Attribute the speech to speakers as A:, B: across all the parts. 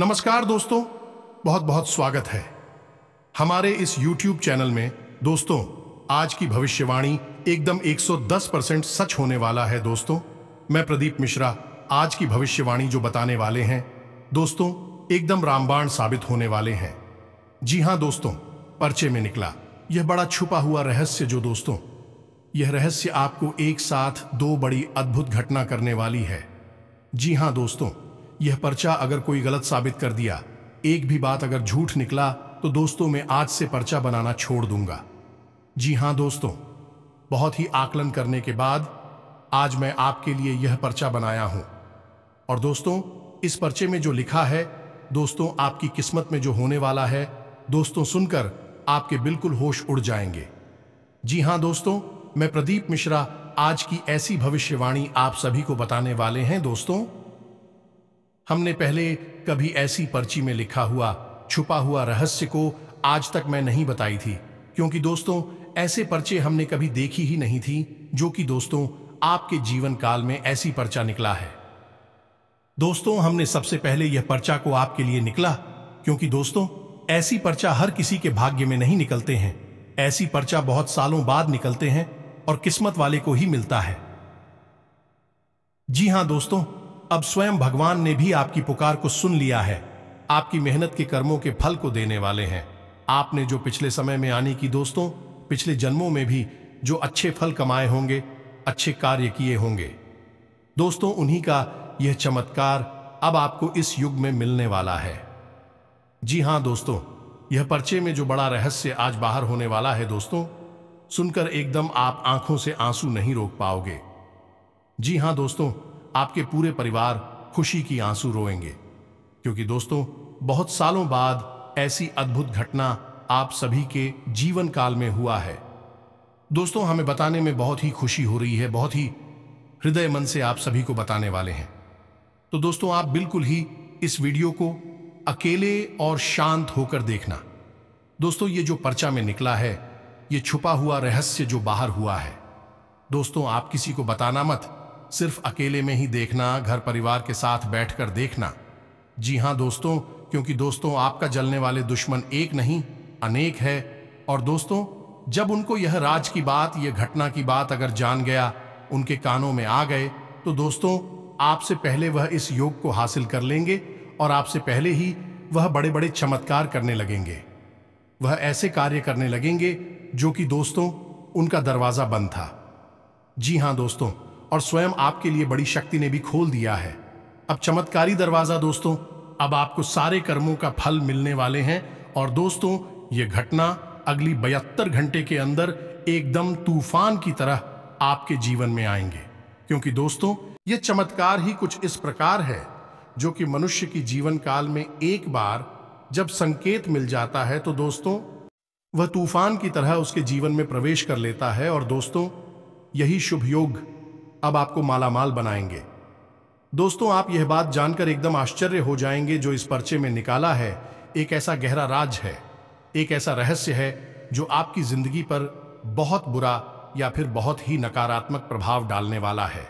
A: नमस्कार दोस्तों बहुत बहुत स्वागत है हमारे इस YouTube चैनल में दोस्तों आज की भविष्यवाणी एकदम 110 परसेंट सच होने वाला है दोस्तों मैं प्रदीप मिश्रा आज की भविष्यवाणी जो बताने वाले हैं दोस्तों एकदम रामबाण साबित होने वाले हैं जी हां दोस्तों पर्चे में निकला यह बड़ा छुपा हुआ रहस्य जो दोस्तों यह रहस्य आपको एक साथ दो बड़ी अद्भुत घटना करने वाली है जी हाँ दोस्तों यह पर्चा अगर कोई गलत साबित कर दिया एक भी बात अगर झूठ निकला तो दोस्तों मैं आज से पर्चा बनाना छोड़ दूंगा जी हां दोस्तों बहुत ही आकलन करने के बाद आज मैं आपके लिए यह पर्चा बनाया हूं और दोस्तों इस पर्चे में जो लिखा है दोस्तों आपकी किस्मत में जो होने वाला है दोस्तों सुनकर आपके बिल्कुल होश उड़ जाएंगे जी हां दोस्तों मैं प्रदीप मिश्रा आज की ऐसी भविष्यवाणी आप सभी को बताने वाले हैं दोस्तों हमने पहले कभी ऐसी पर्ची में लिखा हुआ छुपा हुआ रहस्य को आज तक मैं नहीं बताई थी क्योंकि दोस्तों ऐसे पर्चे हमने कभी देखी ही नहीं थी जो कि दोस्तों आपके जीवन काल में ऐसी पर्चा निकला है दोस्तों हमने सबसे पहले यह पर्चा को आपके लिए निकला क्योंकि दोस्तों ऐसी पर्चा हर किसी के भाग्य में नहीं निकलते हैं ऐसी पर्चा बहुत सालों बाद निकलते हैं और किस्मत वाले को ही मिलता है जी हां दोस्तों अब स्वयं भगवान ने भी आपकी पुकार को सुन लिया है आपकी मेहनत के कर्मों के फल को देने वाले हैं आपने जो पिछले समय में आने की दोस्तों पिछले जन्मों में भी जो अच्छे फल कमाए होंगे अच्छे कार्य किए होंगे दोस्तों उन्हीं का यह चमत्कार अब आपको इस युग में मिलने वाला है जी हां दोस्तों यह पर्चे में जो बड़ा रहस्य आज बाहर होने वाला है दोस्तों सुनकर एकदम आप आंखों से आंसू नहीं रोक पाओगे जी हां दोस्तों आपके पूरे परिवार खुशी की आंसू रोएंगे क्योंकि दोस्तों बहुत सालों बाद ऐसी अद्भुत घटना आप सभी के जीवन काल में हुआ है दोस्तों हमें बताने में बहुत ही खुशी हो रही है बहुत ही हृदय मन से आप सभी को बताने वाले हैं तो दोस्तों आप बिल्कुल ही इस वीडियो को अकेले और शांत होकर देखना दोस्तों ये जो पर्चा में निकला है ये छुपा हुआ रहस्य जो बाहर हुआ है दोस्तों आप किसी को बताना मत सिर्फ अकेले में ही देखना घर परिवार के साथ बैठकर देखना जी हाँ दोस्तों क्योंकि दोस्तों आपका जलने वाले दुश्मन एक नहीं अनेक है और दोस्तों जब उनको यह राज की बात यह घटना की बात अगर जान गया उनके कानों में आ गए तो दोस्तों आपसे पहले वह इस योग को हासिल कर लेंगे और आपसे पहले ही वह बड़े बड़े चमत्कार करने लगेंगे वह ऐसे कार्य करने लगेंगे जो कि दोस्तों उनका दरवाजा बंद था जी हाँ दोस्तों और स्वयं आपके लिए बड़ी शक्ति ने भी खोल दिया है अब चमत्कारी दरवाजा दोस्तों अब आपको सारे कर्मों का फल मिलने वाले हैं और दोस्तों ये घटना अगली बहत्तर घंटे के अंदर एकदम तूफान की तरह आपके जीवन में आएंगे क्योंकि दोस्तों यह चमत्कार ही कुछ इस प्रकार है जो कि मनुष्य की जीवन काल में एक बार जब संकेत मिल जाता है तो दोस्तों वह तूफान की तरह उसके जीवन में प्रवेश कर लेता है और दोस्तों यही शुभ योग अब आपको मालामाल बनाएंगे दोस्तों आप यह बात जानकर एकदम आश्चर्य हो जाएंगे जो इस पर्चे में निकाला है एक ऐसा गहरा राज है एक ऐसा रहस्य है जो आपकी जिंदगी पर बहुत बुरा या फिर बहुत ही नकारात्मक प्रभाव डालने वाला है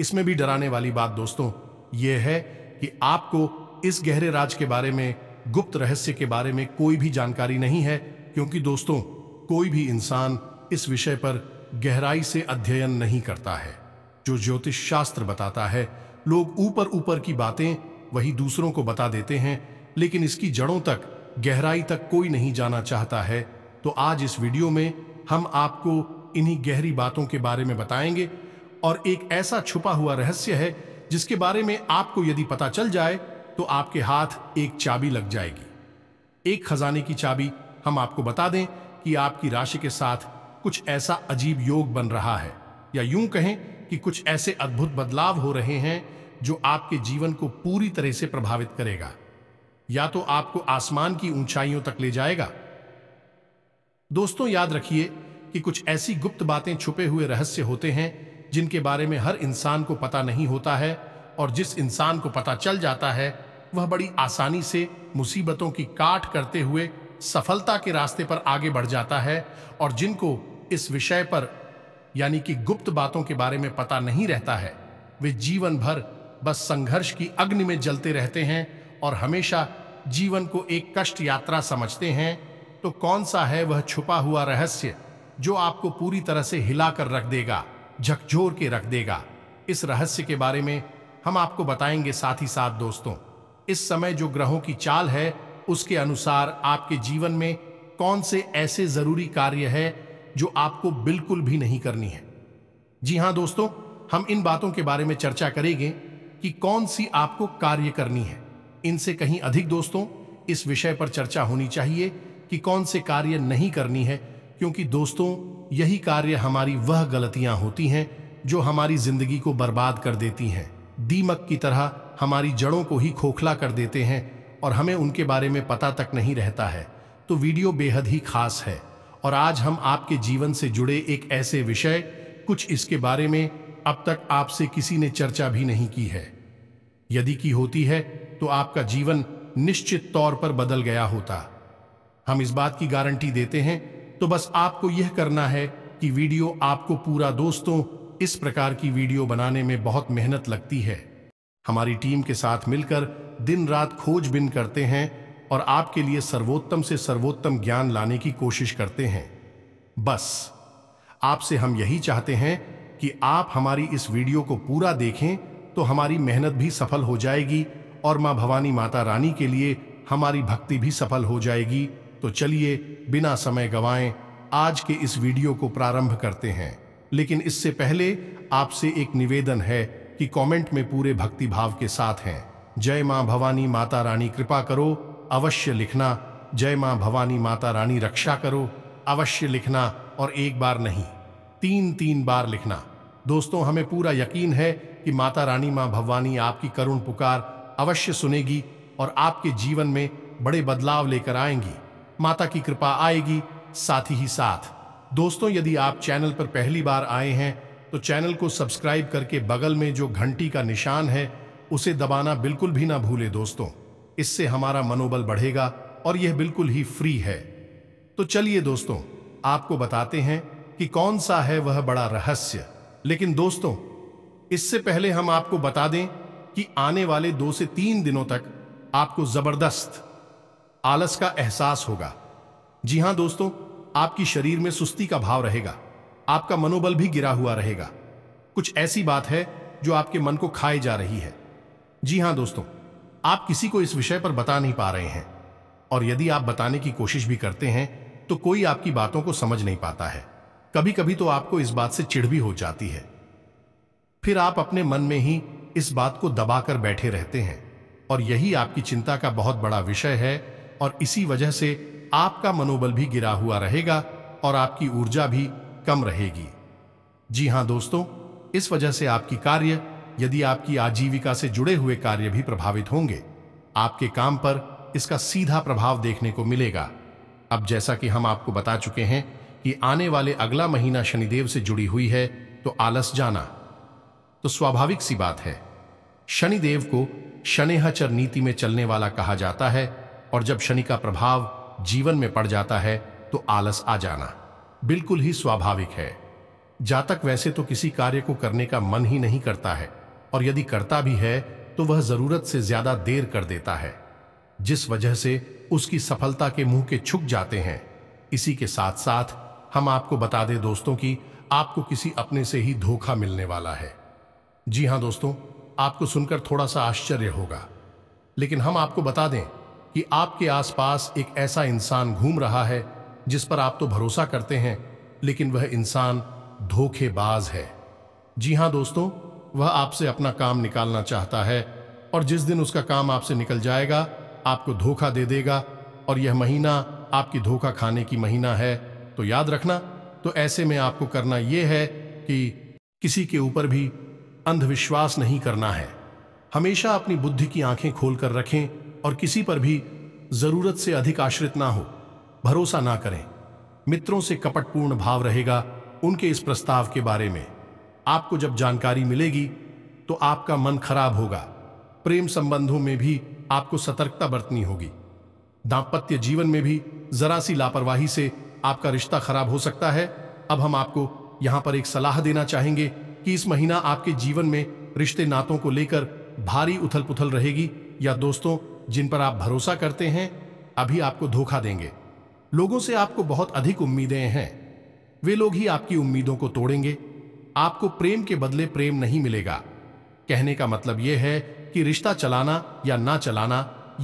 A: इसमें भी डराने वाली बात दोस्तों यह है कि आपको इस गहरे राज के बारे में गुप्त रहस्य के बारे में कोई भी जानकारी नहीं है क्योंकि दोस्तों कोई भी इंसान इस विषय पर गहराई से अध्ययन नहीं करता है जो ज्योतिष शास्त्र बताता है लोग ऊपर ऊपर की बातें वही दूसरों को बता देते हैं लेकिन इसकी जड़ों तक गहराई तक कोई नहीं जाना चाहता है तो आज इस वीडियो में हम आपको इन्हीं गहरी बातों के बारे में बताएंगे और एक ऐसा छुपा हुआ रहस्य है जिसके बारे में आपको यदि पता चल जाए तो आपके हाथ एक चाबी लग जाएगी एक खजाने की चाबी हम आपको बता दें कि आपकी राशि के साथ कुछ ऐसा अजीब योग बन रहा है या यूं कहें कि कुछ ऐसे अद्भुत बदलाव हो रहे हैं जो आपके जीवन को पूरी तरह से प्रभावित करेगा या तो आपको आसमान की ऊंचाइयों तक ले जाएगा दोस्तों याद रखिए कि कुछ ऐसी गुप्त बातें छुपे हुए रहस्य होते हैं जिनके बारे में हर इंसान को पता नहीं होता है और जिस इंसान को पता चल जाता है वह बड़ी आसानी से मुसीबतों की काट करते हुए सफलता के रास्ते पर आगे बढ़ जाता है और जिनको इस विषय पर यानी कि गुप्त बातों के बारे में पता नहीं रहता है वे जीवन भर बस संघर्ष की अग्नि में जलते रहते हैं और हमेशा जीवन को एक कष्ट यात्रा समझते हैं तो कौन सा है वह छुपा हुआ रहस्य जो आपको पूरी तरह से हिलाकर रख देगा झकझोर के रख देगा इस रहस्य के बारे में हम आपको बताएंगे साथ ही साथ दोस्तों इस समय जो ग्रहों की चाल है उसके अनुसार आपके जीवन में कौन से ऐसे जरूरी कार्य है जो आपको बिल्कुल भी नहीं करनी है जी हाँ दोस्तों हम इन बातों के बारे में चर्चा करेंगे कि कौन सी आपको कार्य करनी है इनसे कहीं अधिक दोस्तों इस विषय पर चर्चा होनी चाहिए कि कौन से कार्य नहीं करनी है क्योंकि दोस्तों यही कार्य हमारी वह गलतियां होती हैं जो हमारी जिंदगी को बर्बाद कर देती हैं दीमक की तरह हमारी जड़ों को ही खोखला कर देते हैं और हमें उनके बारे में पता तक नहीं रहता है तो वीडियो बेहद ही खास है और आज हम आपके जीवन से जुड़े एक ऐसे विषय कुछ इसके बारे में अब तक आपसे किसी ने चर्चा भी नहीं की है यदि की होती है तो आपका जीवन निश्चित तौर पर बदल गया होता हम इस बात की गारंटी देते हैं तो बस आपको यह करना है कि वीडियो आपको पूरा दोस्तों इस प्रकार की वीडियो बनाने में बहुत मेहनत लगती है हमारी टीम के साथ मिलकर दिन रात खोजबीन करते हैं और आपके लिए सर्वोत्तम से सर्वोत्तम ज्ञान लाने की कोशिश करते हैं बस आपसे हम यही चाहते हैं कि आप हमारी इस वीडियो को पूरा देखें तो हमारी मेहनत भी सफल हो जाएगी और मां भवानी माता रानी के लिए हमारी भक्ति भी सफल हो जाएगी तो चलिए बिना समय गवाएं आज के इस वीडियो को प्रारंभ करते हैं लेकिन इससे पहले आपसे एक निवेदन है कि कमेंट में पूरे भक्ति भाव के साथ हैं जय मां भवानी माता रानी कृपा करो अवश्य लिखना जय माँ भवानी माता रानी रक्षा करो अवश्य लिखना और एक बार नहीं तीन तीन बार लिखना दोस्तों हमें पूरा यकीन है कि माता रानी माँ भवानी आपकी करुण पुकार अवश्य सुनेगी और आपके जीवन में बड़े बदलाव लेकर आएंगी माता की कृपा आएगी साथ ही साथ दोस्तों यदि आप चैनल पर पहली बार आए हैं तो चैनल को सब्सक्राइब करके बगल में जो घंटी का निशान है उसे दबाना बिल्कुल भी ना भूले दोस्तों इससे हमारा मनोबल बढ़ेगा और यह बिल्कुल ही फ्री है तो चलिए दोस्तों आपको बताते हैं कि कौन सा है वह बड़ा रहस्य लेकिन दोस्तों इससे पहले हम आपको बता दें कि आने वाले दो से तीन दिनों तक आपको जबरदस्त आलस का एहसास होगा जी हां दोस्तों आपकी शरीर में सुस्ती का भाव रहेगा आपका मनोबल भी गिरा हुआ रहेगा कुछ ऐसी बात है जो आपके मन को खाए जा रही है जी हां दोस्तों आप किसी को इस विषय पर बता नहीं पा रहे हैं और यदि आप बताने की कोशिश भी करते हैं तो कोई आपकी बातों को समझ नहीं पाता है कभी कभी तो आपको इस बात से चिढ़ भी हो जाती है फिर आप अपने मन में ही इस बात को दबाकर बैठे रहते हैं और यही आपकी चिंता का बहुत बड़ा विषय है और इसी वजह से आपका मनोबल भी गिरा हुआ रहेगा और आपकी ऊर्जा भी कम रहेगी जी हां दोस्तों इस वजह से आपकी कार्य यदि आपकी आजीविका से जुड़े हुए कार्य भी प्रभावित होंगे आपके काम पर इसका सीधा प्रभाव देखने को मिलेगा अब जैसा कि हम आपको बता चुके हैं कि आने वाले अगला महीना शनिदेव से जुड़ी हुई है तो आलस जाना तो स्वाभाविक सी बात है शनिदेव को शनेहचर नीति में चलने वाला कहा जाता है और जब शनि का प्रभाव जीवन में पड़ जाता है तो आलस आ जाना बिल्कुल ही स्वाभाविक है जातक वैसे तो किसी कार्य को करने का मन ही नहीं करता है और यदि करता भी है तो वह जरूरत से ज्यादा देर कर देता है जिस वजह से उसकी सफलता के मुंह के छुक जाते हैं इसी के साथ साथ हम आपको बता दें दोस्तों कि आपको किसी अपने से ही धोखा मिलने वाला है जी हां दोस्तों आपको सुनकर थोड़ा सा आश्चर्य होगा लेकिन हम आपको बता दें कि आपके आसपास एक ऐसा इंसान घूम रहा है जिस पर आप तो भरोसा करते हैं लेकिन वह इंसान धोखेबाज है जी हां दोस्तों वह आपसे अपना काम निकालना चाहता है और जिस दिन उसका काम आपसे निकल जाएगा आपको धोखा दे देगा और यह महीना आपकी धोखा खाने की महीना है तो याद रखना तो ऐसे में आपको करना यह है कि किसी के ऊपर भी अंधविश्वास नहीं करना है हमेशा अपनी बुद्धि की आंखें खोल कर रखें और किसी पर भी जरूरत से अधिक आश्रित ना हो भरोसा ना करें मित्रों से कपटपूर्ण भाव रहेगा उनके इस प्रस्ताव के बारे में आपको जब जानकारी मिलेगी तो आपका मन खराब होगा प्रेम संबंधों में भी आपको सतर्कता बरतनी होगी दाम्पत्य जीवन में भी जरा सी लापरवाही से आपका रिश्ता खराब हो सकता है अब हम आपको यहां पर एक सलाह देना चाहेंगे कि इस महीना आपके जीवन में रिश्ते नातों को लेकर भारी उथल पुथल रहेगी या दोस्तों जिन पर आप भरोसा करते हैं अभी आपको धोखा देंगे लोगों से आपको बहुत अधिक उम्मीदें हैं वे लोग ही आपकी उम्मीदों को तोड़ेंगे आपको प्रेम के बदले प्रेम नहीं मिलेगा कहने का मतलब यह है कि रिश्ता चलाना या ना चलाना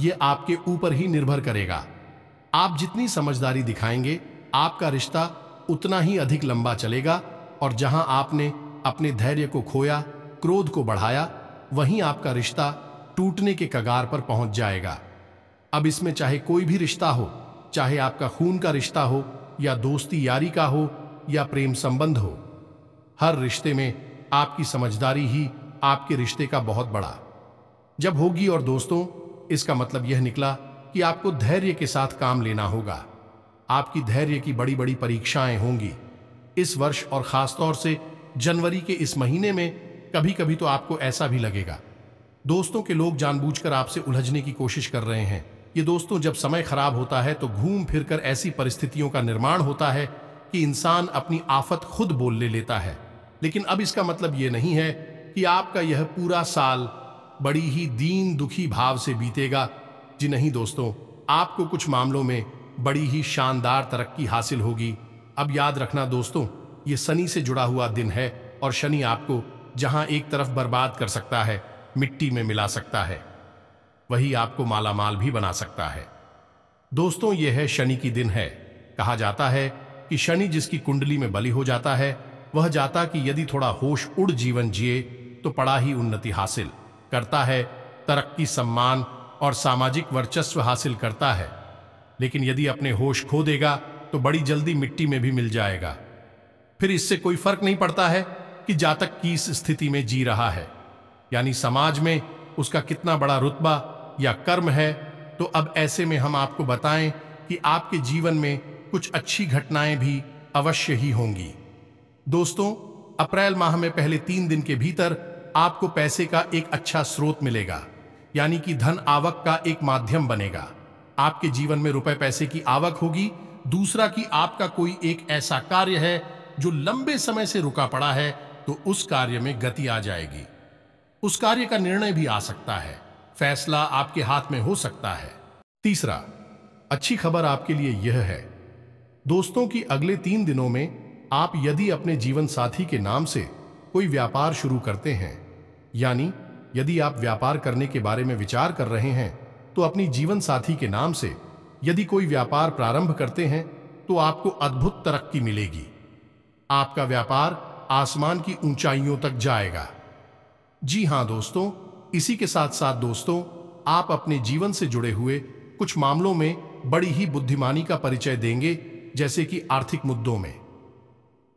A: यह आपके ऊपर ही निर्भर करेगा आप जितनी समझदारी दिखाएंगे आपका रिश्ता उतना ही अधिक लंबा चलेगा और जहां आपने अपने धैर्य को खोया क्रोध को बढ़ाया वहीं आपका रिश्ता टूटने के कगार पर पहुंच जाएगा अब इसमें चाहे कोई भी रिश्ता हो चाहे आपका खून का रिश्ता हो या दोस्ती यारी का हो या प्रेम संबंध हो हर रिश्ते में आपकी समझदारी ही आपके रिश्ते का बहुत बड़ा जब होगी और दोस्तों इसका मतलब यह निकला कि आपको धैर्य के साथ काम लेना होगा आपकी धैर्य की बड़ी बड़ी परीक्षाएं होंगी इस वर्ष और खासतौर से जनवरी के इस महीने में कभी कभी तो आपको ऐसा भी लगेगा दोस्तों के लोग जानबूझकर आपसे उलझने की कोशिश कर रहे हैं ये दोस्तों जब समय खराब होता है तो घूम फिरकर ऐसी परिस्थितियों का निर्माण होता है कि इंसान अपनी आफत खुद बोल ले लेता है लेकिन अब इसका मतलब ये नहीं है कि आपका यह पूरा साल बड़ी ही दीन दुखी भाव से बीतेगा जी नहीं दोस्तों आपको कुछ मामलों में बड़ी ही शानदार तरक्की हासिल होगी अब याद रखना दोस्तों ये शनि से जुड़ा हुआ दिन है और शनि आपको जहां एक तरफ बर्बाद कर सकता है मिट्टी में मिला सकता है वही आपको मालामाल भी बना सकता है दोस्तों यह है शनि की दिन है कहा जाता है कि शनि जिसकी कुंडली में बलि हो जाता है वह जाता कि यदि थोड़ा होश उड़ जीवन जिए तो पड़ा ही उन्नति हासिल करता है तरक्की सम्मान और सामाजिक वर्चस्व हासिल करता है लेकिन यदि अपने होश खो देगा तो बड़ी जल्दी मिट्टी में भी मिल जाएगा फिर इससे कोई फर्क नहीं पड़ता है कि जातक किस स्थिति में जी रहा है यानी समाज में उसका कितना बड़ा रुतबा या कर्म है तो अब ऐसे में हम आपको बताएं कि आपके जीवन में कुछ अच्छी घटनाएं भी अवश्य ही होंगी दोस्तों अप्रैल माह में पहले तीन दिन के भीतर आपको पैसे का एक अच्छा स्रोत मिलेगा यानी कि धन आवक का एक माध्यम बनेगा आपके जीवन में रुपए पैसे की आवक होगी दूसरा कि आपका कोई एक ऐसा कार्य है जो लंबे समय से रुका पड़ा है तो उस कार्य में गति आ जाएगी उस कार्य का निर्णय भी आ सकता है फैसला आपके हाथ में हो सकता है तीसरा अच्छी खबर आपके लिए यह है दोस्तों की अगले तीन दिनों में आप यदि अपने जीवन साथी के नाम से कोई व्यापार शुरू करते हैं यानी यदि आप व्यापार करने के बारे में विचार कर रहे हैं तो अपनी जीवन साथी के नाम से यदि कोई व्यापार प्रारंभ करते हैं तो आपको अद्भुत तरक्की मिलेगी आपका व्यापार आसमान की ऊंचाइयों तक जाएगा जी हां दोस्तों इसी के साथ साथ दोस्तों आप अपने जीवन से जुड़े हुए कुछ मामलों में बड़ी ही बुद्धिमानी का परिचय देंगे जैसे कि आर्थिक मुद्दों में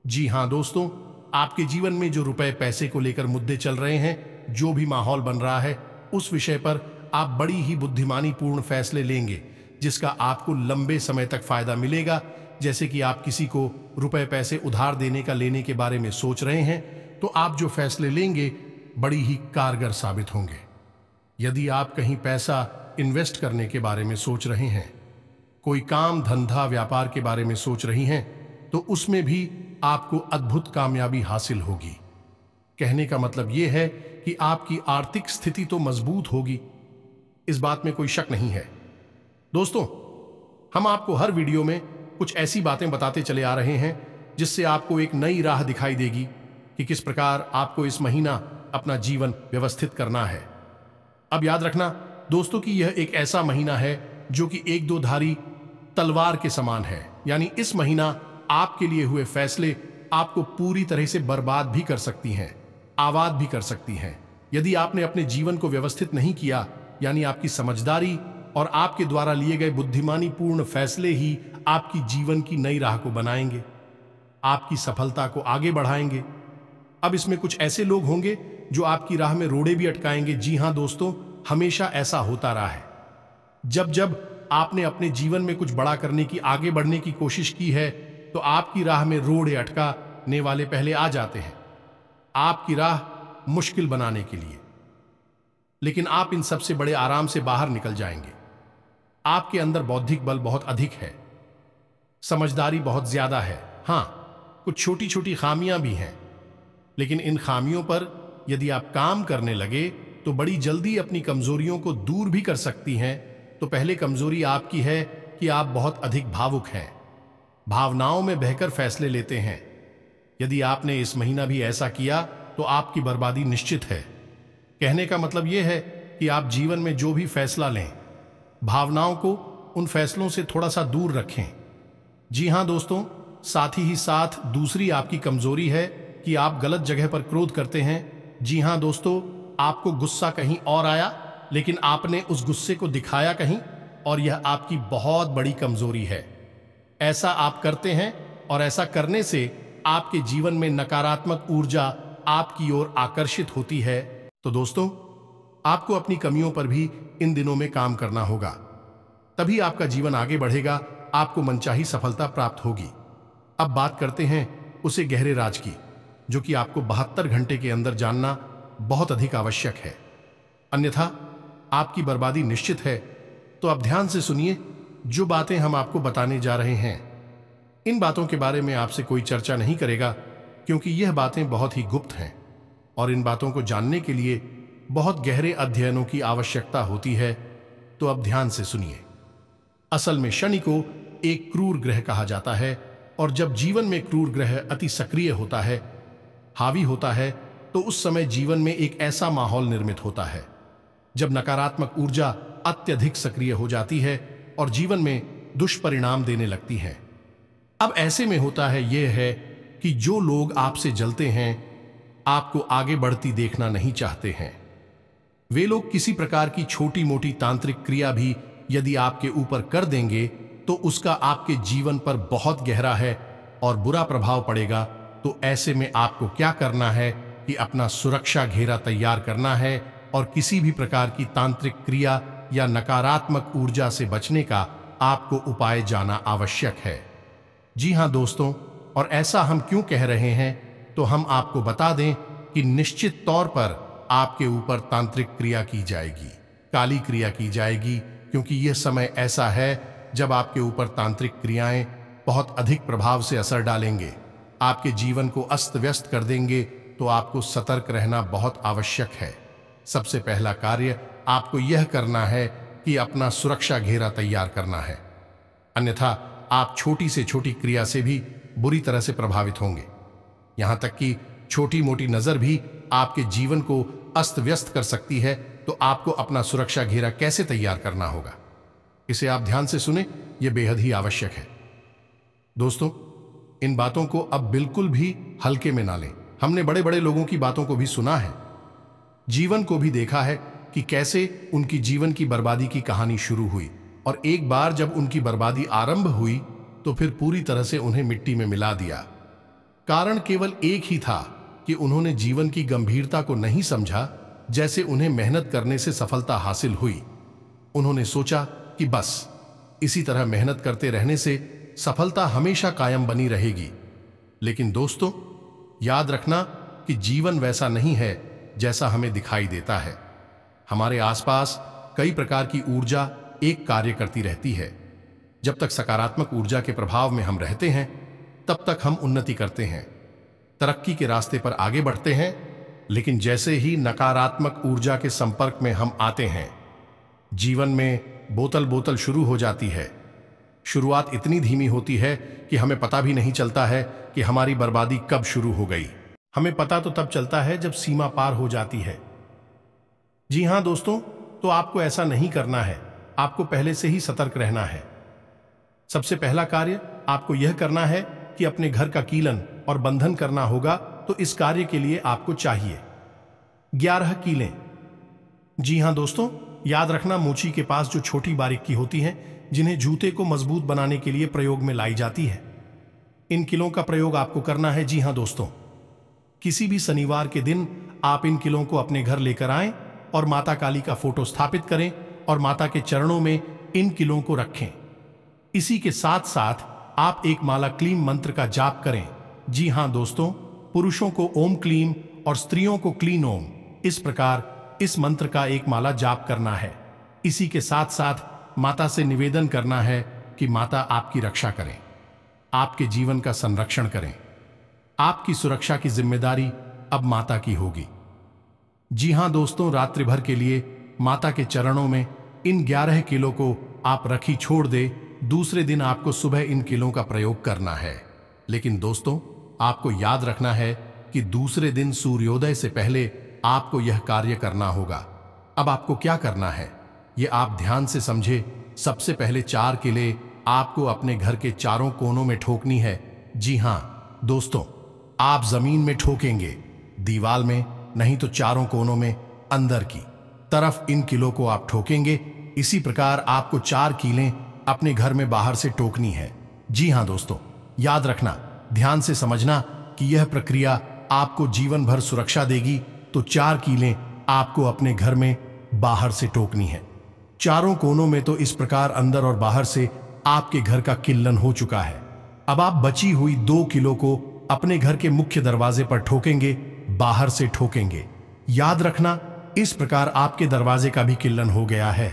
A: जी हाँ दोस्तों आपके जीवन में जो रुपए पैसे को लेकर मुद्दे चल रहे हैं जो भी माहौल बन रहा है उस विषय पर आप बड़ी ही बुद्धिमानी पूर्ण फैसले लेंगे जिसका आपको लंबे समय तक फायदा मिलेगा जैसे कि आप किसी को रुपए पैसे उधार देने का लेने के बारे में सोच रहे हैं तो आप जो फैसले लेंगे बड़ी ही कारगर साबित होंगे यदि आप कहीं पैसा इन्वेस्ट करने के बारे में सोच रहे हैं कोई काम धंधा व्यापार के बारे में सोच रही हैं तो उसमें भी आपको अद्भुत कामयाबी हासिल होगी कहने का मतलब यह है कि आपकी आर्थिक स्थिति तो मजबूत होगी इस बात में कोई शक नहीं है दोस्तों हम आपको हर वीडियो में कुछ ऐसी बातें बताते चले आ रहे हैं जिससे आपको एक नई राह दिखाई देगी कि किस प्रकार आपको इस महीना अपना जीवन व्यवस्थित करना है अब याद रखना दोस्तों कि यह एक ऐसा महीना है जो कि एक दो धारी तलवार के समान है यानी इस महीना आपके लिए हुए फैसले आपको पूरी तरह से बर्बाद भी कर सकती हैं आबाद भी कर सकती हैं यदि आपने अपने जीवन को व्यवस्थित नहीं किया यानी आपकी समझदारी और आपके द्वारा लिए गए बुद्धिमानी पूर्ण फैसले ही आपकी जीवन की नई राह को बनाएंगे आपकी सफलता को आगे बढ़ाएंगे अब इसमें कुछ ऐसे लोग होंगे जो आपकी राह में रोड़े भी अटकाएंगे जी हां दोस्तों हमेशा ऐसा होता रहा है जब जब आपने अपने जीवन में कुछ बड़ा करने की आगे बढ़ने की कोशिश की है तो आपकी राह में रोड़े अटकाने वाले पहले आ जाते हैं आपकी राह मुश्किल बनाने के लिए लेकिन आप इन सबसे बड़े आराम से बाहर निकल जाएंगे आपके अंदर बौद्धिक बल बहुत अधिक है समझदारी बहुत ज्यादा है हां कुछ छोटी छोटी खामियां भी हैं लेकिन इन खामियों पर यदि आप काम करने लगे तो बड़ी जल्दी अपनी कमजोरियों को दूर भी कर सकती हैं तो पहले कमजोरी आपकी है कि आप बहुत अधिक भावुक हैं भावनाओं में बहकर फैसले लेते हैं यदि आपने इस महीना भी ऐसा किया तो आपकी बर्बादी निश्चित है कहने का मतलब यह है कि आप जीवन में जो भी फैसला लें भावनाओं को उन फैसलों से थोड़ा सा दूर रखें जी हां दोस्तों साथ ही साथ दूसरी आपकी कमजोरी है कि आप गलत जगह पर क्रोध करते हैं जी हां दोस्तों आपको गुस्सा कहीं और आया लेकिन आपने उस गुस्से को दिखाया कहीं और यह आपकी बहुत बड़ी कमजोरी है ऐसा आप करते हैं और ऐसा करने से आपके जीवन में नकारात्मक ऊर्जा आपकी ओर आकर्षित होती है तो दोस्तों आपको अपनी कमियों पर भी इन दिनों में काम करना होगा तभी आपका जीवन आगे बढ़ेगा आपको मनचाही सफलता प्राप्त होगी अब बात करते हैं उसे गहरे राज की जो कि आपको बहत्तर घंटे के अंदर जानना बहुत अधिक आवश्यक है अन्यथा आपकी बर्बादी निश्चित है तो आप ध्यान से सुनिए जो बातें हम आपको बताने जा रहे हैं इन बातों के बारे में आपसे कोई चर्चा नहीं करेगा क्योंकि यह बातें बहुत ही गुप्त हैं और इन बातों को जानने के लिए बहुत गहरे अध्ययनों की आवश्यकता होती है तो अब ध्यान से सुनिए असल में शनि को एक क्रूर ग्रह कहा जाता है और जब जीवन में क्रूर ग्रह अति सक्रिय होता है हावी होता है तो उस समय जीवन में एक ऐसा माहौल निर्मित होता है जब नकारात्मक ऊर्जा अत्यधिक सक्रिय हो जाती है और जीवन में दुष्परिणाम देने लगती हैं अब ऐसे में होता है यह है कि जो लोग आपसे जलते हैं आपको आगे बढ़ती देखना नहीं चाहते हैं वे लोग किसी प्रकार की छोटी मोटी तांत्रिक क्रिया भी यदि आपके ऊपर कर देंगे तो उसका आपके जीवन पर बहुत गहरा है और बुरा प्रभाव पड़ेगा तो ऐसे में आपको क्या करना है कि अपना सुरक्षा घेरा तैयार करना है और किसी भी प्रकार की तांत्रिक क्रिया या नकारात्मक ऊर्जा से बचने का आपको उपाय जाना आवश्यक है जी हां दोस्तों और ऐसा हम क्यों कह रहे हैं तो हम आपको बता दें कि निश्चित तौर पर आपके ऊपर तांत्रिक क्रिया की जाएगी काली क्रिया की जाएगी क्योंकि यह समय ऐसा है जब आपके ऊपर तांत्रिक क्रियाएं बहुत अधिक प्रभाव से असर डालेंगे आपके जीवन को अस्त व्यस्त कर देंगे तो आपको सतर्क रहना बहुत आवश्यक है सबसे पहला कार्य आपको यह करना है कि अपना सुरक्षा घेरा तैयार करना है अन्यथा आप छोटी से छोटी क्रिया से भी बुरी तरह से प्रभावित होंगे यहां तक कि छोटी मोटी नजर भी आपके जीवन को अस्त व्यस्त कर सकती है तो आपको अपना सुरक्षा घेरा कैसे तैयार करना होगा इसे आप ध्यान से सुने यह बेहद ही आवश्यक है दोस्तों इन बातों को अब बिल्कुल भी हल्के में ना लें हमने बड़े बड़े लोगों की बातों को भी सुना है जीवन को भी देखा है कि कैसे उनकी जीवन की बर्बादी की कहानी शुरू हुई और एक बार जब उनकी बर्बादी आरंभ हुई तो फिर पूरी तरह से उन्हें मिट्टी में मिला दिया कारण केवल एक ही था कि उन्होंने जीवन की गंभीरता को नहीं समझा जैसे उन्हें मेहनत करने से सफलता हासिल हुई उन्होंने सोचा कि बस इसी तरह मेहनत करते रहने से सफलता हमेशा कायम बनी रहेगी लेकिन दोस्तों याद रखना कि जीवन वैसा नहीं है जैसा हमें दिखाई देता है हमारे आसपास कई प्रकार की ऊर्जा एक कार्य करती रहती है जब तक सकारात्मक ऊर्जा के प्रभाव में हम रहते हैं तब तक हम उन्नति करते हैं तरक्की के रास्ते पर आगे बढ़ते हैं लेकिन जैसे ही नकारात्मक ऊर्जा के संपर्क में हम आते हैं जीवन में बोतल बोतल शुरू हो जाती है शुरुआत इतनी धीमी होती है कि हमें पता भी नहीं चलता है कि हमारी बर्बादी कब शुरू हो गई हमें पता तो तब चलता है जब सीमा पार हो जाती है जी हां दोस्तों तो आपको ऐसा नहीं करना है आपको पहले से ही सतर्क रहना है सबसे पहला कार्य आपको यह करना है कि अपने घर का कीलन और बंधन करना होगा तो इस कार्य के लिए आपको चाहिए ग्यारह कीलें जी हां दोस्तों याद रखना मोची के पास जो छोटी बारीक की होती हैं जिन्हें जूते को मजबूत बनाने के लिए प्रयोग में लाई जाती है इन किलों का प्रयोग आपको करना है जी हां दोस्तों किसी भी शनिवार के दिन आप इन किलों को अपने घर लेकर आएं और माता काली का फोटो स्थापित करें और माता के चरणों में इन किलों को रखें इसी के साथ साथ आप एक माला क्लीम मंत्र का जाप करें जी हां दोस्तों पुरुषों को ओम क्लीम और स्त्रियों को क्लीन ओम इस प्रकार इस मंत्र का एक माला जाप करना है इसी के साथ साथ माता से निवेदन करना है कि माता आपकी रक्षा करें आपके जीवन का संरक्षण करें आपकी सुरक्षा की जिम्मेदारी अब माता की होगी जी हां दोस्तों रात्रि भर के लिए माता के चरणों में इन ग्यारह किलो को आप रखी छोड़ दे दूसरे दिन आपको सुबह इन किलों का प्रयोग करना है लेकिन दोस्तों आपको याद रखना है कि दूसरे दिन सूर्योदय से पहले आपको यह कार्य करना होगा अब आपको क्या करना है ये आप ध्यान से समझे सबसे पहले चार किले आपको अपने घर के चारों कोनों में ठोकनी है जी हां दोस्तों आप जमीन में ठोकेंगे दीवाल में नहीं तो चारों कोनों में अंदर की तरफ इन किलों को आप ठोकेंगे इसी प्रकार आपको चार कीलें अपने घर में बाहर से टोकनी है जी हाँ दोस्तों याद रखना ध्यान से समझना कि यह प्रक्रिया आपको जीवन भर सुरक्षा देगी तो चार कीलें आपको अपने घर में बाहर से टोकनी है चारों कोनों में तो इस प्रकार अंदर और बाहर से आपके घर का किल्लन हो चुका है अब आप बची हुई दो किलो को अपने घर के मुख्य दरवाजे पर ठोकेंगे बाहर से ठोकेंगे याद रखना इस प्रकार आपके दरवाजे का भी किल्लन हो गया है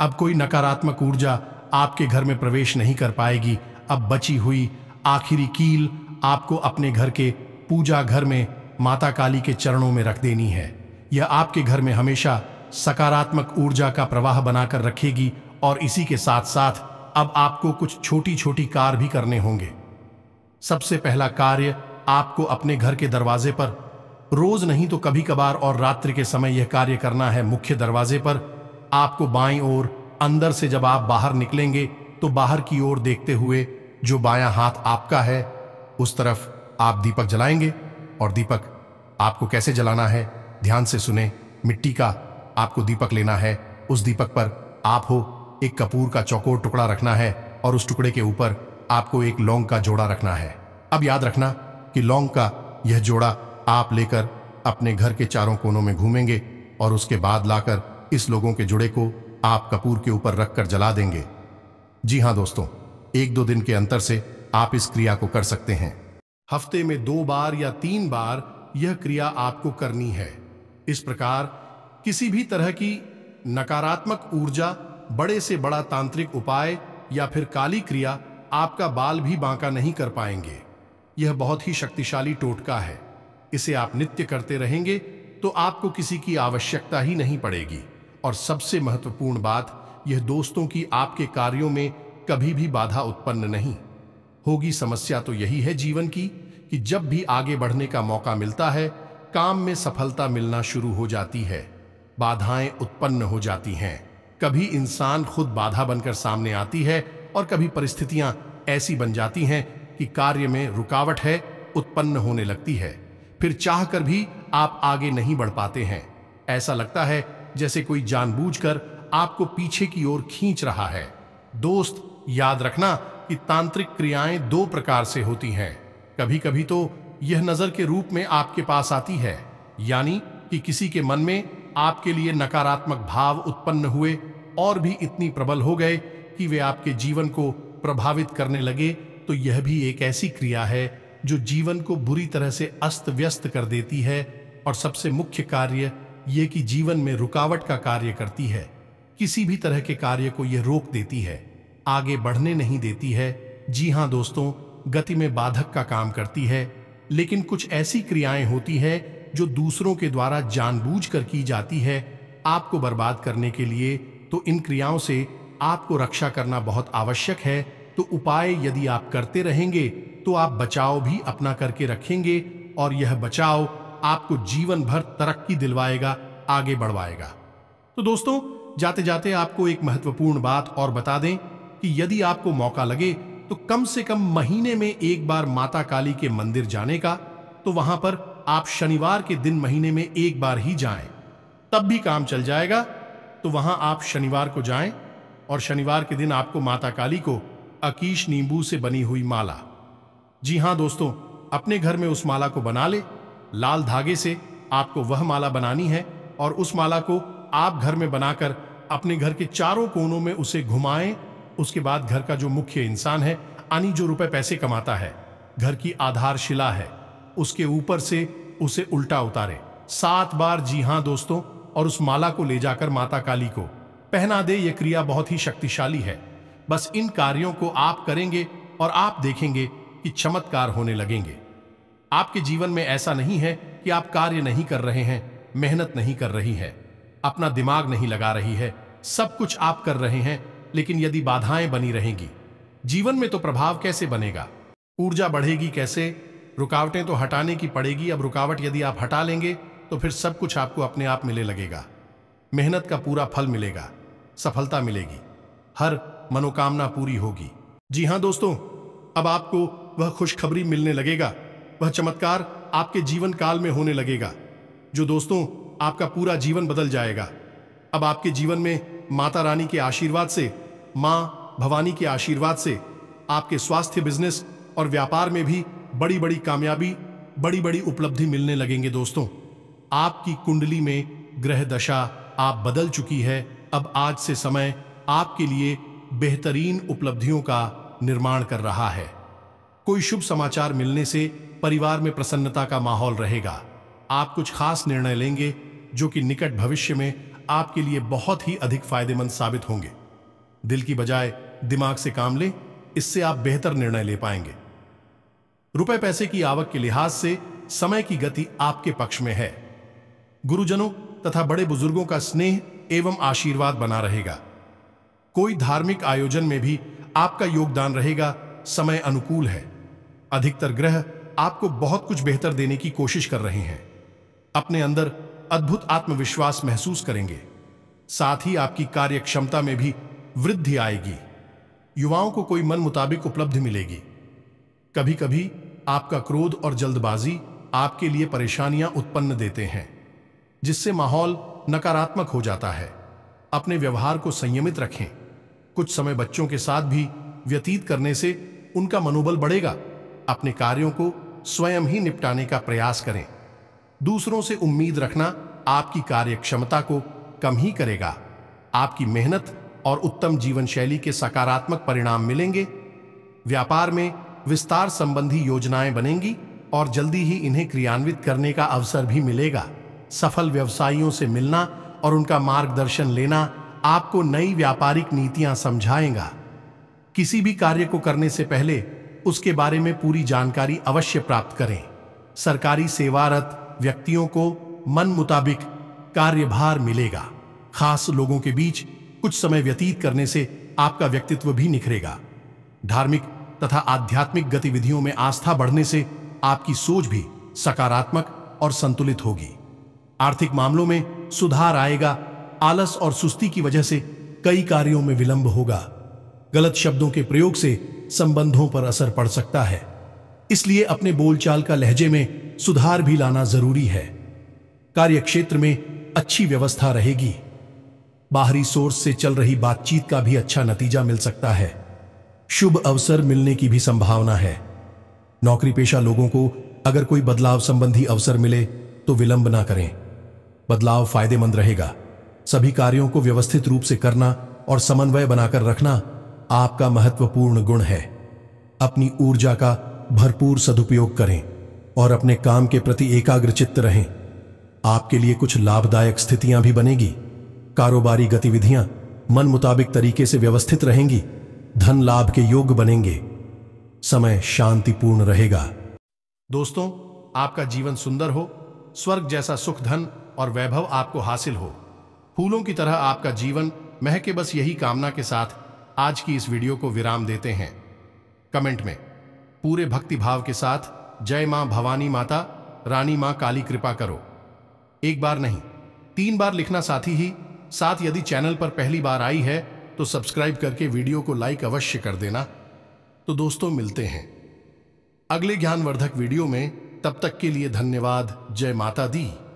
A: अब कोई नकारात्मक ऊर्जा आपके घर में प्रवेश नहीं कर पाएगी अब बची हुई आखिरी कील आपको अपने घर के पूजा घर में माता काली के चरणों में रख देनी है यह आपके घर में हमेशा सकारात्मक ऊर्जा का प्रवाह बनाकर रखेगी और इसी के साथ साथ अब आपको कुछ छोटी छोटी कार भी करने होंगे सबसे पहला कार्य आपको अपने घर के दरवाजे पर रोज नहीं तो कभी कभार और रात्रि के समय यह कार्य करना है मुख्य दरवाजे पर आपको बाई ओर अंदर से जब आप बाहर निकलेंगे तो बाहर की ओर देखते हुए जो बायां हाथ आपका है उस तरफ आप दीपक जलाएंगे और दीपक आपको कैसे जलाना है ध्यान से सुने मिट्टी का आपको दीपक लेना है उस दीपक पर आप हो एक कपूर का चौकोर टुकड़ा रखना है और उस टुकड़े के ऊपर आपको एक लौंग का जोड़ा रखना है अब याद रखना कि लौंग का यह जोड़ा आप लेकर अपने घर के चारों कोनों में घूमेंगे और उसके बाद लाकर इस लोगों के जुड़े को आप कपूर के ऊपर रखकर जला देंगे जी हां दोस्तों एक दो दिन के अंतर से आप इस क्रिया को कर सकते हैं हफ्ते में दो बार या तीन बार यह क्रिया आपको करनी है इस प्रकार किसी भी तरह की नकारात्मक ऊर्जा बड़े से बड़ा तांत्रिक उपाय या फिर काली क्रिया आपका बाल भी बांका नहीं कर पाएंगे यह बहुत ही शक्तिशाली टोटका है इसे आप नित्य करते रहेंगे तो आपको किसी की आवश्यकता ही नहीं पड़ेगी और सबसे महत्वपूर्ण बात यह दोस्तों की आपके कार्यों में कभी भी बाधा उत्पन्न नहीं होगी समस्या तो यही है जीवन की कि जब भी आगे बढ़ने का मौका मिलता है काम में सफलता मिलना शुरू हो जाती है बाधाएं उत्पन्न हो जाती हैं कभी इंसान खुद बाधा बनकर सामने आती है और कभी परिस्थितियां ऐसी बन जाती हैं कि कार्य में रुकावट है उत्पन्न होने लगती है फिर चाह कर भी आप आगे नहीं बढ़ पाते हैं ऐसा लगता है जैसे कोई जानबूझकर आपको पीछे की ओर खींच रहा है दोस्त याद रखना कि तांत्रिक क्रियाएं दो प्रकार से होती हैं कभी कभी तो यह नजर के रूप में आपके पास आती है यानी कि किसी के मन में आपके लिए नकारात्मक भाव उत्पन्न हुए और भी इतनी प्रबल हो गए कि वे आपके जीवन को प्रभावित करने लगे तो यह भी एक ऐसी क्रिया है जो जीवन को बुरी तरह से अस्त व्यस्त कर देती है और सबसे मुख्य कार्य ये कि जीवन में रुकावट का कार्य करती है किसी भी तरह के कार्य को यह रोक देती है आगे बढ़ने नहीं देती है जी हाँ दोस्तों गति में बाधक का काम करती है लेकिन कुछ ऐसी क्रियाएं होती है जो दूसरों के द्वारा जानबूझकर की जाती है आपको बर्बाद करने के लिए तो इन क्रियाओं से आपको रक्षा करना बहुत आवश्यक है तो उपाय यदि आप करते रहेंगे तो आप बचाव भी अपना करके रखेंगे और यह बचाव आपको जीवन भर तरक्की दिलवाएगा आगे बढ़वाएगा तो दोस्तों जाते जाते आपको एक महत्वपूर्ण बात और बता दें कि यदि आपको मौका लगे तो कम से कम महीने में एक बार माता काली के मंदिर जाने का तो वहां पर आप शनिवार के दिन महीने में एक बार ही जाएं तब भी काम चल जाएगा तो वहां आप शनिवार को जाएं और शनिवार के दिन आपको माता काली को अकीश नींबू से बनी हुई माला जी हाँ दोस्तों अपने घर में उस माला को बना ले लाल धागे से आपको वह माला बनानी है और उस माला को आप घर में बनाकर अपने घर के चारों कोनों में उसे घुमाएं उसके बाद घर का जो मुख्य इंसान है यानी जो रुपए पैसे कमाता है घर की आधारशिला है उसके ऊपर से उसे उल्टा उतारे सात बार जी हाँ दोस्तों और उस माला को ले जाकर माता काली को पहना दे ये क्रिया बहुत ही शक्तिशाली है बस इन कार्यों को आप करेंगे और आप देखेंगे कि चमत्कार होने लगेंगे आपके जीवन में ऐसा नहीं है कि आप कार्य नहीं कर रहे हैं मेहनत नहीं कर रही है अपना दिमाग नहीं लगा रही है सब कुछ आप कर रहे हैं लेकिन यदि बाधाएं बनी रहेंगी जीवन में तो प्रभाव कैसे बनेगा ऊर्जा बढ़ेगी कैसे रुकावटें तो हटाने की पड़ेगी अब रुकावट यदि आप हटा लेंगे तो फिर सब कुछ आपको अपने आप मिले लगेगा मेहनत का पूरा फल मिलेगा सफलता मिलेगी हर मनोकामना पूरी होगी जी हाँ दोस्तों अब आपको वह खुशखबरी मिलने लगेगा वह चमत्कार आपके जीवन काल में होने लगेगा जो दोस्तों आपका पूरा जीवन बदल जाएगा अब आपके जीवन में माता रानी के आशीर्वाद से माँ भवानी के आशीर्वाद से आपके स्वास्थ्य बिजनेस और व्यापार में भी बड़ी बड़ी कामयाबी बड़ी बड़ी उपलब्धि मिलने लगेंगे दोस्तों आपकी कुंडली में ग्रह दशा आप बदल चुकी है अब आज से समय आपके लिए बेहतरीन उपलब्धियों का निर्माण कर रहा है कोई शुभ समाचार मिलने से परिवार में प्रसन्नता का माहौल रहेगा आप कुछ खास निर्णय लेंगे जो कि निकट भविष्य में आपके लिए बहुत ही अधिक फायदेमंद साबित होंगे दिल की बजाय दिमाग से काम लें इससे आप बेहतर निर्णय ले पाएंगे रुपए पैसे की आवक के लिहाज से समय की गति आपके पक्ष में है गुरुजनों तथा बड़े बुजुर्गों का स्नेह एवं आशीर्वाद बना रहेगा कोई धार्मिक आयोजन में भी आपका योगदान रहेगा समय अनुकूल है अधिकतर ग्रह आपको बहुत कुछ बेहतर देने की कोशिश कर रहे हैं अपने अंदर अद्भुत आत्मविश्वास महसूस करेंगे साथ ही आपकी कार्य क्षमता में भी वृद्धि आएगी युवाओं को कोई मन मुताबिक उपलब्धि मिलेगी कभी कभी आपका क्रोध और जल्दबाजी आपके लिए परेशानियां उत्पन्न देते हैं जिससे माहौल नकारात्मक हो जाता है अपने व्यवहार को संयमित रखें कुछ समय बच्चों के साथ भी व्यतीत करने से उनका मनोबल बढ़ेगा अपने कार्यों को स्वयं ही निपटाने का प्रयास करें दूसरों से उम्मीद रखना आपकी कार्यक्षमता को कम ही करेगा आपकी मेहनत और उत्तम जीवन शैली के सकारात्मक परिणाम मिलेंगे व्यापार में विस्तार संबंधी योजनाएं बनेंगी और जल्दी ही इन्हें क्रियान्वित करने का अवसर भी मिलेगा सफल व्यवसायियों से मिलना और उनका मार्गदर्शन लेना आपको नई व्यापारिक नीतियां समझाएगा किसी भी कार्य को करने से पहले उसके बारे में पूरी जानकारी अवश्य प्राप्त करें सरकारी सेवारत व्यक्तियों को मन मुताबिक कार्यभार मिलेगा खास लोगों के बीच कुछ समय व्यतीत करने से आपका व्यक्तित्व भी निखरेगा धार्मिक तथा आध्यात्मिक गतिविधियों में आस्था बढ़ने से आपकी सोच भी सकारात्मक और संतुलित होगी आर्थिक मामलों में सुधार आएगा आलस और सुस्ती की वजह से कई कार्यों में विलंब होगा गलत शब्दों के प्रयोग से संबंधों पर असर पड़ सकता है इसलिए अपने बोलचाल का लहजे में सुधार भी लाना जरूरी है कार्यक्षेत्र में अच्छी व्यवस्था रहेगी बाहरी सोर्स से चल रही बातचीत का भी अच्छा नतीजा मिल सकता है शुभ अवसर मिलने की भी संभावना है नौकरी पेशा लोगों को अगर कोई बदलाव संबंधी अवसर मिले तो विलंब ना करें बदलाव फायदेमंद रहेगा सभी कार्यों को व्यवस्थित रूप से करना और समन्वय बनाकर रखना आपका महत्वपूर्ण गुण है अपनी ऊर्जा का भरपूर सदुपयोग करें और अपने काम के प्रति एकाग्रचित्त रहें आपके लिए कुछ लाभदायक स्थितियां भी बनेगी कारोबारी गतिविधियां मन मुताबिक तरीके से व्यवस्थित रहेंगी धन लाभ के योग बनेंगे समय शांतिपूर्ण रहेगा दोस्तों आपका जीवन सुंदर हो स्वर्ग जैसा सुख धन और वैभव आपको हासिल हो फूलों की तरह आपका जीवन महके बस यही कामना के साथ आज की इस वीडियो को विराम देते हैं कमेंट में पूरे भक्ति भाव के साथ जय मां भवानी माता रानी मां काली कृपा करो एक बार नहीं तीन बार लिखना साथी ही साथ यदि चैनल पर पहली बार आई है तो सब्सक्राइब करके वीडियो को लाइक अवश्य कर देना तो दोस्तों मिलते हैं अगले ज्ञानवर्धक वीडियो में तब तक के लिए धन्यवाद जय माता दी